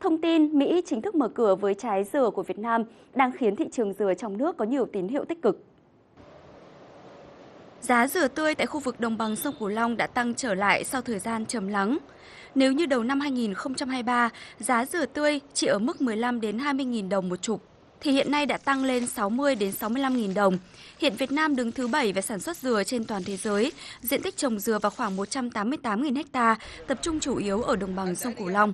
Thông tin Mỹ chính thức mở cửa với trái dừa của Việt Nam đang khiến thị trường dừa trong nước có nhiều tín hiệu tích cực. Giá dừa tươi tại khu vực đồng bằng sông Cửu Long đã tăng trở lại sau thời gian trầm lắng. Nếu như đầu năm 2023, giá dừa tươi chỉ ở mức 15 đến 20.000 đồng một chục thì hiện nay đã tăng lên 60 đến 65.000 đồng. Hiện Việt Nam đứng thứ 7 về sản xuất dừa trên toàn thế giới, diện tích trồng dừa vào khoảng 188.000 ha, tập trung chủ yếu ở đồng bằng sông Cửu Long.